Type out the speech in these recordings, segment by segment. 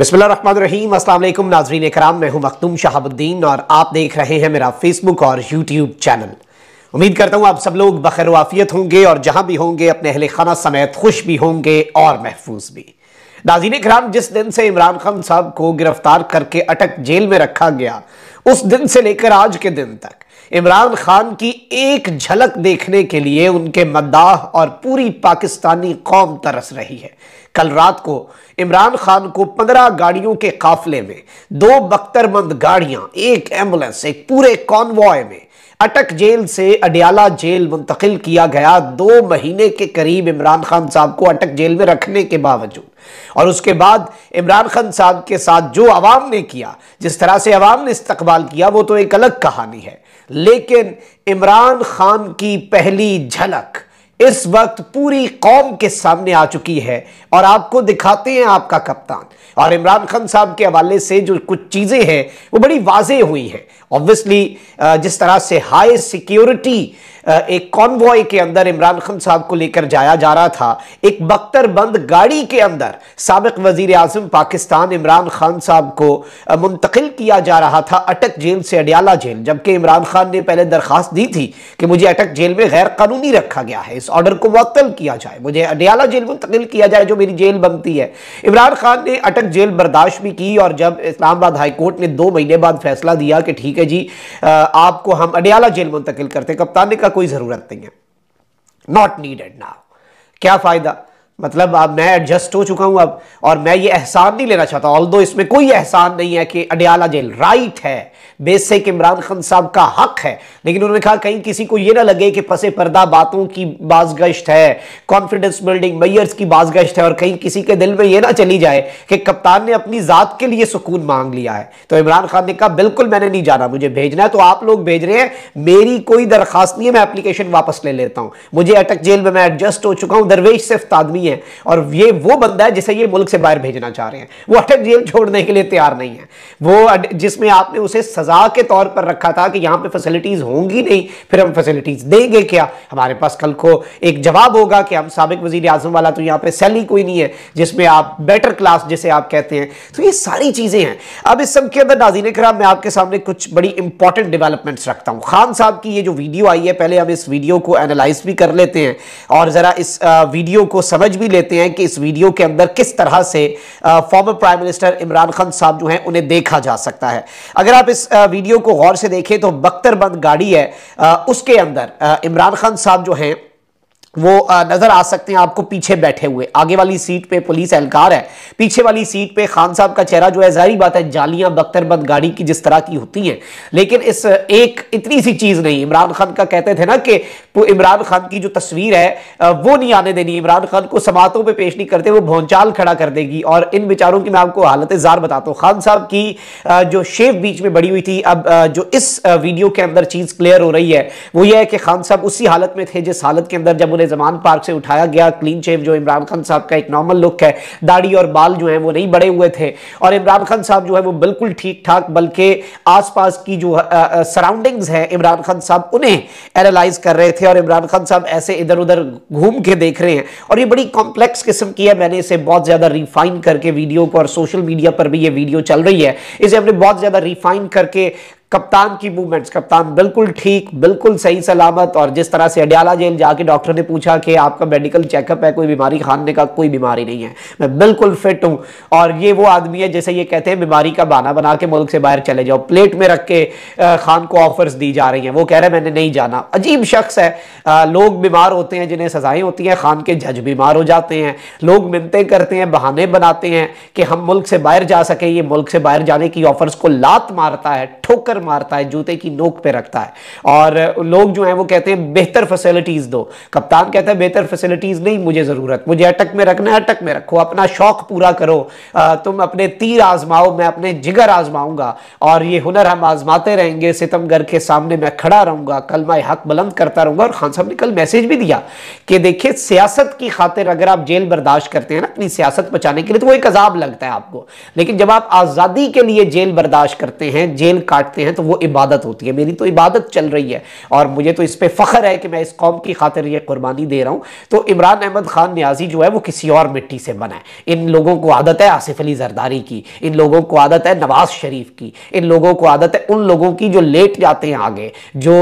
अस्सलाम वालेकुम नाजरीन कराम मैं हूं मखतूम शहाबुद्दीन और आप देख रहे हैं मेरा फेसबुक और यूट्यूब चैनल उम्मीद करता हूं आप सब लोग बखैर वाफियत होंगे और जहां भी होंगे अपने अहल खाना समेत खुश भी होंगे और महफूज भी नाजीन कराम जिस दिन से इमरान खान साहब को गिरफ्तार करके अटक जेल में रखा गया उस दिन से लेकर आज के दिन तक इमरान खान की एक झलक देखने के लिए उनके मद्दाह और पूरी पाकिस्तानी कौम तरस रही है कल रात को इमरान खान को पंद्रह गाड़ियों के काफले में दो बख्तरमंद गाड़ियां एक एम्बुलेंस एक पूरे कॉन्वॉय में अटक जेल से अडियाला जेल मुंतकिल किया गया दो महीने के करीब इमरान खान साहब को अटक जेल में रखने के बावजूद और उसके बाद इमरान खान साहब के साथ जो आवाम ने किया जिस तरह से आवाम ने इस्तकबाल किया वो तो एक अलग कहानी है लेकिन इमरान खान की पहली झलक इस वक्त पूरी कौम के सामने आ चुकी है और आपको दिखाते हैं आपका कप्तान और इमरान खान साहब के हवाले से जो कुछ चीज़ें हैं वो बड़ी वाजे हुई हैं ऑब्वियसली जिस तरह से हाई सिक्योरिटी एक कॉन्वॉय के अंदर इमरान खान साहब को लेकर जाया जा रहा था एक बख्तर बंद गाड़ी के अंदर सबक वजीर आजम पाकिस्तान इमरान खान साहब को मुंतकिल किया जा रहा था अटक जेल से अडियाला जेल जबकि इमरान खान ने पहले दरखास्त दी थी कि मुझे अटक जेल में गैर कानूनी रखा गया है इस ऑर्डर को मअतल किया जाए मुझे अडियाला जेल मुंतकिल किया जाए जो मेरी जेल बनती है इमरान खान ने अटक जेल बर्दाश्त भी की और जब इस्लामाबाद हाईकोर्ट ने दो महीने बाद फैसला दिया कि ठीक है जी आपको हम अडियाला जेल मुंतकिल करते कप्तान ने कहा कोई ज़रूरत नहीं है नॉट नीडेड नाउ क्या फ़ायदा मतलब अब मैं एडजस्ट हो चुका हूं अब और मैं ये एहसान नहीं लेना चाहता ऑल दो इसमें कोई एहसान नहीं है कि अडयाला जेल राइट है बेसिक इमरान खान साहब का हक है लेकिन उन्होंने कहा कहीं किसी को ये ना लगे कि पसे पर्दा बातों की बाजगश्त है कॉन्फिडेंस बिल्डिंग मैयर्स की बाजगश्त है और कहीं किसी के दिल में ये ना चली जाए कि कप्तान ने अपनी ज़ात के लिए सुकून मांग लिया है तो इमरान खान ने कहा बिल्कुल मैंने नहीं जाना मुझे भेजना है तो आप लोग भेज रहे हैं मेरी कोई दरखास्त नहीं है मैं अप्लीकेशन वापस ले लेता हूँ मुझे अटक जेल में मैं एडजस्ट हो चुका हूँ दरवेश सिर्फ आदमी है है और ये वो बंदा है जिसे ये मुल्क से बाहर भेजना चाह रहे हैं वो अटक जेल छोड़ने के लिए तैयार नहीं है वो जिसमें आपने उसे सजा के तौर पर रखा था कि यहाँ पे फैसिलिटीज़ होंगी नहीं फिर हम फैसिलिटीज़ देंगे क्या हमारे पास कल को एक जवाब होगा कि हम सबक वजीर आजम वाला तो यहाँ पर सैली कोई नहीं है जिसमें आप बेटर क्लास जिसे आप कहते हैं तो ये सारी चीज़ें हैं अब इस सब के अंदर नाजीन खराब मैं आपके सामने कुछ बड़ी इंपॉर्टेंट डेवलपमेंट्स रखता हूँ खान साहब की ये जो वीडियो आई है पहले हम इस वीडियो को एनालाइज भी कर लेते हैं और ज़रा इस वीडियो को समझ भी लेते हैं कि इस वीडियो के अंदर किस तरह से former prime minister Imran Khan साहब जो हैं उन्हें देखा जा सकता है अगर आप इस वीडियो को गौर से देखें तो बख्तरबंद गाड़ी है उसके अंदर इमरान खान साहब जो हैं वो नजर आ सकते हैं आपको पीछे बैठे हुए आगे वाली सीट पे पुलिस एहलकार है पीछे वाली सीट पे खान साहब का चेहरा जो है जारी बात है जालियां बख्तरबंद गाड़ी की जिस तरह की होती हैं लेकिन इस एक इतनी सी चीज नहीं इमरान खान का कहते थे ना कि इमरान खान की जो तस्वीर है वो नहीं आने देनी इमरान खान को समातों पर पे पेश नहीं करते वो भोंचाल खड़ा कर देगी और इन बेचारों की मैं आपको हालत जार बताता हूँ खान साहब की जो शेप बीच में बड़ी हुई थी अब जो इस वीडियो के अंदर चीज क्लियर हो रही है वो ये है कि खान साहब उसी हालत में थे जिस हालत के अंदर जब उन्हें जमान पार्क से उठाया गया क्लीन शेव जो इमरान खान साहब का एक नॉर्मल लुक है दाढ़ी और बाल जो है वो नहीं बड़े हुए थे और इमरान खान साहब जो है वो बिल्कुल ठीक ठाक बल्कि आसपास की जो सराउंडिंग्स हैं इमरान खान साहब उन्हें एनालाइज कर रहे थे और इमरान खान साहब ऐसे इधर उधर घूम के देख रहे हैं और ये बड़ी कॉम्प्लेक्स किस्म की है मैंने इसे बहुत ज़्यादा रिफाइन करके वीडियो को और सोशल मीडिया पर भी ये वीडियो चल रही है इसे हमने बहुत ज़्यादा रिफाइन करके कप्तान की मूवमेंट्स कप्तान बिल्कुल ठीक बिल्कुल सही सलामत और जिस तरह से अडियाला जेल जाके डॉक्टर ने पूछा कि आपका मेडिकल चेकअप है कोई बीमारी खानने का कोई बीमारी नहीं है मैं बिल्कुल फिट हूँ और ये वो आदमी है जैसे ये कहते हैं बीमारी का बहाना बना के मुल्क से बाहर चले जाओ प्लेट में रख के खान को ऑफर्स दी जा रही हैं वो कह रहे हैं मैंने नहीं जाना अजीब शख्स है लोग बीमार होते हैं जिन्हें सजाएं होती हैं खान के जज बीमार हो जाते हैं लोग मिनतें करते हैं बहाने बनाते हैं कि हम मुल्क से बाहर जा सकें ये मुल्क से बाहर जाने की ऑफर्स को लात मारता है ठोकर मारता है जूते की नोक पे रखता है और लोग जो हैं वो कहते हैं बेहतर फैसिलिटीज़ दो कप्तान कहता है बेहतर फैसिलिटीज़ नहीं मुझे ज़रूरत मुझे अटक में रखना है अटक में रखो अपना शौक पूरा करो तुम अपने तीर आजमाओ मैं अपने जिगर आजमाऊंगा और ये हुनर हम आजमाते रहेंगे सितमगर के सामने मैं खड़ा रहूंगा कल मैं हक बुलंद करता रहूंगा और खान साहब ने कल मैसेज भी दिया कि देखिए सियासत की खातिर अगर आप जेल बर्दाश्त करते हैं ना अपनी सियासत बचाने के लिए तो वो एक अजाब लगता है आपको लेकिन जब आप आज़ादी के लिए जेल बर्दाश्त करते हैं जेल काटते हैं हैं तो वो इबादत होती है मेरी तो इबादत चल रही है और मुझे तो इस पर फ़ख्र है कि मैं इस कौम की खातिर ये कुर्बानी दे रहा हूँ तो इमरान अहमद खान न्याजी जो है वो किसी और मिट्टी से बना है इन लोगों को आदत है आसिफ अली जरदारी की इन लोगों को आदत है नवाज शरीफ की इन लोगों को आदत है उन लोगों की जो लेट जाते हैं आगे जो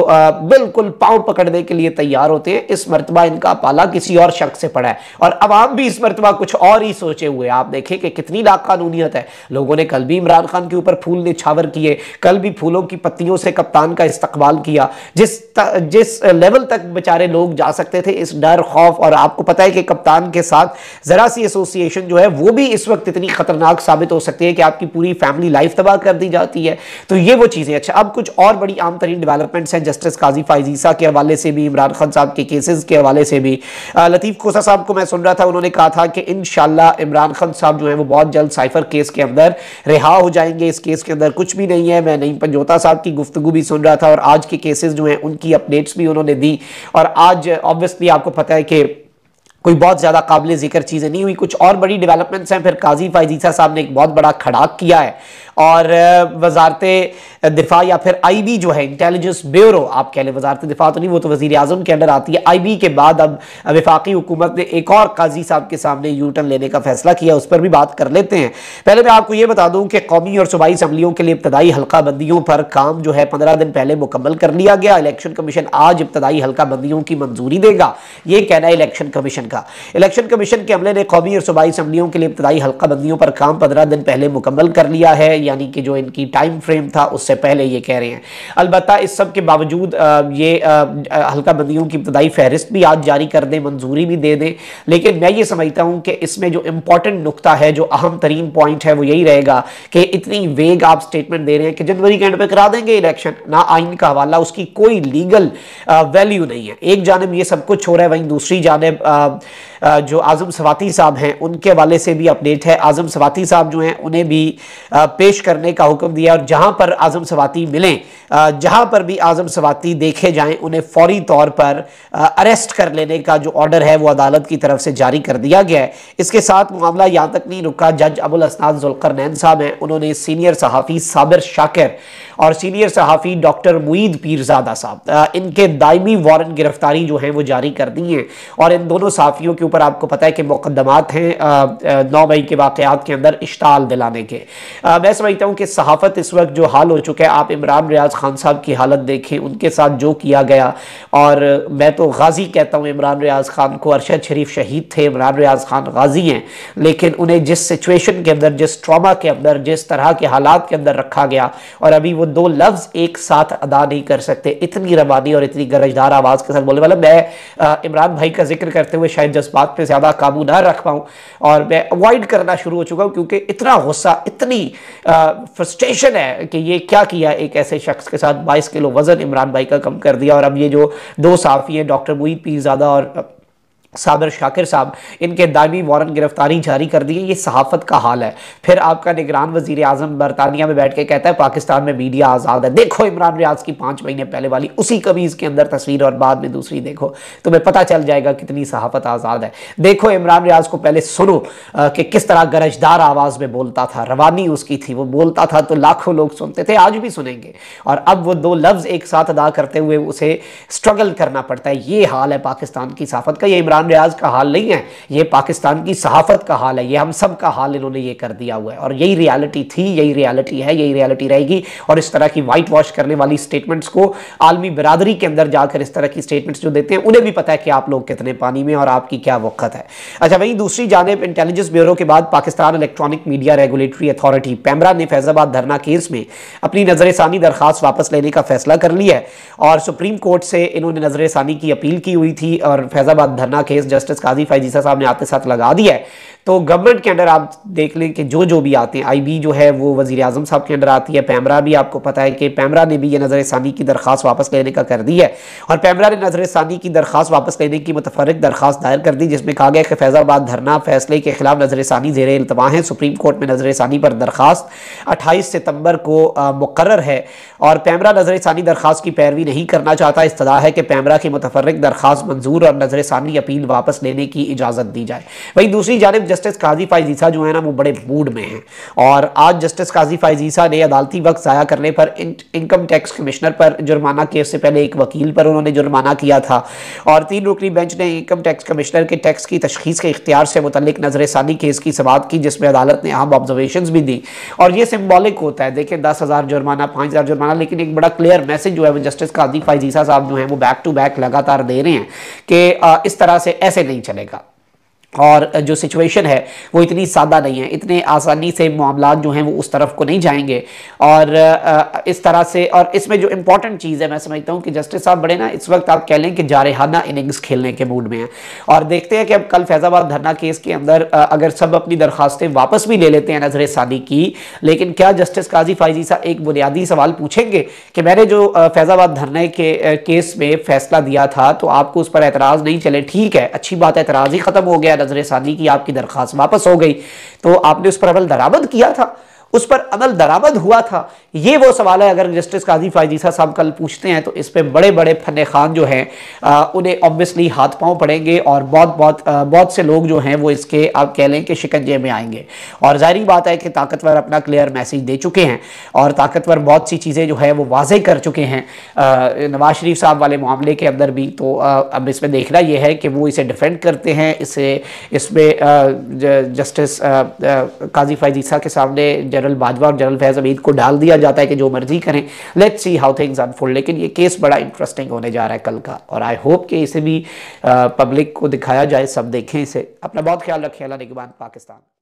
बिल्कुल पाँव पकड़ने के लिए तैयार होते हैं इस मरतबा इनका पाला किसी और शख्स से पड़ा है और आवाम भी इस मरतबा कुछ और ही सोचे हुए आप देखें कि कितनी नाकानूनियत है लोगों ने कल भी इमरान खान के ऊपर फूल निछावर किए कल भी फूलों फूलों की पत्तियों से कप्तान का इस्तकबाल किया जिस जिस लेवल तक बेचारे लोग जा सकते थे इस डर खौफ और आपको पता है कि कप्तान के साथ ज़रा सी एसोसिएशन जो है वो भी इस वक्त इतनी ख़तरनाक साबित हो सकती है कि आपकी पूरी फैमिली लाइफ तबाह कर दी जाती है तो ये वो चीज़ें अच्छा अब कुछ और बड़ी आम तरीन डेवलपमेंट्स हैं जस्टिस काजी फाइजीसा के हवाले से भी इमरान खान साहब के केसेज के हवाले से भी लतीफ़ खोसा साहब को मैं सुन रहा था उन्होंने कहा था कि इन इमरान खान साहब जो है वो बहुत जल्द साइफर केस के अंदर रिहा हो जाएंगे इस केस के अंदर कुछ भी नहीं है मैं नहीं पंजोत तोता साहब की गुफ्तु भी सुन रहा था और आज के केसेस जो हैं उनकी अपडेट्स भी उन्होंने दी और आज ऑब्वियसली आपको पता है कि कोई बहुत ज़्यादा काबिल जिक्र चीज़ें नहीं हुई कुछ और बड़ी डेवलपमेंट्स हैं फिर काजी फायजीसा साहब ने एक बहुत बड़ा खड़ाक किया है और वजारत दिफा या फिर आई बी जो है इंटेलिजेंस ब्यूरो आप कह लें वजारत दिफा तो नहीं वो तो वजी अजम के अंडर आती है आई बी के बाद अब विफाकी हुकूमत ने एक और काजी साहब के सामने यू टर्न लेने का फैसला किया उस पर भी बात कर लेते हैं पहले मैं आपको ये बता दूँ कि कौमी और सूबाई असम्बलियों के लिए इब्तदाई हल्का बंदियों पर काम जो है पंद्रह दिन पहले मुकम्मल कर लिया गया इलेक्शन कमीशन आज इब्तदाई हल्का बंदियों की मंजूरी देगा ये कहना है इलेक्शन कमीशन जाएगा इलेक्शन कमीशन के अमले ने कौमी और सूबाई असम्बलियों के लिए इब्तदाई हल्का बंदियों पर काम पंद्रह दिन पहले मुकम्मल कर लिया है यानी कि जो इनकी टाइम फ्रेम था उससे पहले ये कह रहे हैं अलबत् इस सब के बावजूद ये हल्का बंदियों की इब्तदाई फहरिस्त भी आज जारी कर दें मंजूरी भी दे दें लेकिन मैं ये समझता हूँ कि इसमें जो इंपॉर्टेंट नुकता है जो अहम तरीन पॉइंट है वो यही रहेगा कि इतनी वेग आप स्टेटमेंट दे रहे हैं कि जनवरी के एंड पे करा देंगे इलेक्शन ना आइन का हवाला उसकी कोई लीगल वैल्यू नहीं है एक जानब ये सब कुछ हो रहा है वहीं दूसरी जानब haben. जो आज़म सवाती साहब हैं उनके वाले से भी अपडेट है आज़म सवाती साहब जो हैं उन्हें भी पेश करने का हुक्म दिया और जहाँ पर आज़म सवाती मिलें जहाँ पर भी आज़म सवाती देखे जाएँ उन्हें फौरी तौर पर अरेस्ट कर लेने का जो ऑर्डर है वो अदालत की तरफ से जारी कर दिया गया है इसके साथ मामला यहाँ तक नहीं रुका जज अबुल असनाद नैन साहब हैं उन्होंने सीनियर सहाफ़ी साबिर शाकिर और सीनियर सहाफ़ी डॉक्टर मुईद पीरजादा साहब इनके दायमी वारंट गिरफ्तारी जो है वो जारी कर दी है और इन दोनों सहाफ़ियों के ऊपर आपको पता है कि मुकदमात हैं नौ मई के वाकत के अंदर इश्ताल दिलाने के आ, मैं समझता हूँ कि सहाफ़त इस वक्त जो हाल हो चुका है आप इमरान रियाज खान साहब की हालत देखें उनके साथ जो किया गया और मैं तो गाजी कहता हूँ इमरान रियाज खान को अरशद शरीफ शहीद थे इमरान रियाज खान गाजी हैं लेकिन उन्हें जिस सिचुएशन के अंदर जिस ट्रामा के अंदर जिस तरह के हालात के अंदर रखा गया और अभी वो दो लफ्ज़ एक साथ अदा नहीं कर सकते इतनी रवानी और इतनी गरजदार आवाज़ के साथ बोले वाला मैं इमरान भाई का जिक्र करते हुए शायद जज्बा बात पे ज़्यादा काबू ना रख पाऊँ और मैं अवॉइड करना शुरू हो चुका हूँ क्योंकि इतना गुस्सा इतनी फ्रस्ट्रेशन है कि ये क्या किया एक ऐसे शख्स के साथ बाईस किलो वज़न इमरान भाई का कम कर दिया और अब ये जो दो साफ़ी हैं डॉक्टर मुई पीरजादा और सादर शाकिर साहब इनके दायमी वारंट गिरफ्तारी जारी कर दी है ये सहाफत का हाल है फिर आपका निगरान वजीर आजम बरतानिया में बैठ के कहता है पाकिस्तान में मीडिया आज़ाद है देखो इमरान रियाज की पाँच महीने पहले वाली उसी कमीज़ के अंदर तस्वीर और बाद में दूसरी देखो तुम्हें पता चल जाएगा कितनी सहाफत आज़ाद है देखो इमरान रियाज को पहले सुनो कि किस तरह गरजदार आवाज़ में बोलता था रवानी उसकी थी वो बोलता था तो लाखों लोग सुनते थे आज भी सुनेंगे और अब वो दो लफ्ज़ एक साथ अदा करते हुए उसे स्ट्रगल करना पड़ता है ये हाल है पाकिस्तान की सहाफत का ये इमरान गुलजार रियाज का हाल नहीं है ये पाकिस्तान की सहाफत का हाल है ये हम सब का हाल इन्होंने ये कर दिया हुआ है और यही रियलिटी थी यही रियलिटी है यही रियलिटी रहेगी और इस तरह की वाइट वॉश करने वाली स्टेटमेंट्स को आलमी बरदरी के अंदर जाकर इस तरह की स्टेटमेंट्स जो देते हैं उन्हें भी पता है कि आप लोग कितने पानी में और आपकी क्या वक्त है अच्छा वहीं दूसरी जानब इंटेलिजेंस ब्यूरो के बाद Pakistan electronic media regulatory authority PEMRA ने फैजाबाद धरना केस में अपनी नजर षानी दरख्वास्त वापस लेने का फैसला कर लिया है और सुप्रीम कोर्ट से इन्होंने नजर षानी की अपील की हुई थी और फैजाबाद धरना केस जस्टिस काजी फाइजीसा साहब ने आते साथ लगा दिया है तो गवर्नमेंट के अंडर आप देख लें कि जो जो भी आते हैं आईबी जो है वो वजी अजम साहब के अंडर आती है पैमरा भी आपको पता है कि पैमरा ने भी ये नज़र ानी की दरख्वास्त वापस लेने का कर दी है और पैमरा ने नज़र ानी की दरख्वास्त वापस लेने की मुतफरक दरख्वास्त दायर कर दी जिसमें कहा गया कि फैज़ाबाद धरना फैसले के खिलाफ नज़र ानी जेर अल्तवा है सुप्रीम कोर्ट में नज़र ानी पर दरख्वास्त अट्ठाईस सितम्बर को मुकर है और पैमरा नज़र ثानी दरख्वास्त की पैरवी नहीं करना चाहता इस्तः है कि पैमरा की मुतफरक दरख्वास्त मंजूर और नज़र ثानी अपील वापस लेने की इजाज़त दी जाए वहीं दूसरी जानब जस्टिस काजी फाइजीसा जो है ना वो बड़े मूड में हैं और आज जस्टिस काजी फाइजीसा ने अदालती वक्त ज़ाया करने पर इनकम टैक्स कमिश्नर पर जुर्माना केस से पहले एक वकील पर उन्होंने जुर्माना किया था और तीन रुकनी बेंच ने इनकम टैक्स कमिश्नर के टैक्स की तशखीस के इख्तियार से मुतलिक नजरसानी केस की सवाल की जिसमें अदालत ने अहम ऑब्जर्वेशन भी दी और ये सिम्बॉलिक होता है देखिए दस हज़ार जुर्माना पाँच हज़ार जुर्माना लेकिन एक बड़ा क्लियर मैसेज जो है वो जस्टिस काजी फाइजीसा साहब जो है वो बैक टू बैक लगातार दे रहे हैं कि इस तरह से ऐसे नहीं चलेगा और जो सिचुएशन है वो इतनी सादा नहीं है इतने आसानी से मामला जो हैं वो उस तरफ को नहीं जाएंगे और इस तरह से और इसमें जो इम्पॉर्टेंट चीज़ है मैं समझता हूँ कि जस्टिस साहब बड़े ना इस वक्त आप कह लें कि जारहाना इनिंग्स खेलने के मूड में हैं और देखते हैं कि अब कल फैज़ाबाद धरना केस के अंदर अगर सब अपनी दरख्वास्तें वापस भी ले लेते हैं नजर सानी की लेकिन क्या जस्टिस काजी फायजी साहब एक बुनियादी सवाल पूछेंगे कि मैंने जो फैज़ाबाद धरने के केस में फैसला दिया था तो आपको उस पर एतराज़ नहीं चले ठीक है अच्छी बात एतराज़ ही ख़त्म हो गया नजर सादी की आपकी दरख्वास्त वापस हो गई तो आपने उस पर अमल दरामद किया था उस पर अमल दरामद हुआ था ये वो सवाल है अगर जस्टिस काजी फायदीसा साहब कल पूछते हैं तो इस पर बड़े बड़े फन खान जो हैं उन्हें ऑब्वियसली हाथ पांव पड़ेंगे और बहुत बहुत बहुत से लोग जो हैं वो इसके आप कह लें कि शिकंजे में आएंगे और जाहिर बात है कि ताकतवर अपना क्लियर मैसेज दे चुके हैं और ताकतवर बहुत सी चीज़ें जो है वो वाजे कर चुके हैं नवाज शरीफ साहब वाले मामले के अंदर भी तो अब इसमें देखना यह है कि वो इसे डिफेंड करते हैं इसे इसमें जस्टिस काजी फायजीसा के सामने जनरल बाजवा और जनरल फैज अमीद को डाल दिया जाता है कि जो मर्जी करें let's see how things unfold लेकिन ये केस बड़ा इंटरेस्टिंग होने जा रहा है कल का और आई होप कि इसे भी पब्लिक uh, को दिखाया जाए सब देखें इसे अपना बहुत ख्याल रखें अला निगबान पाकिस्तान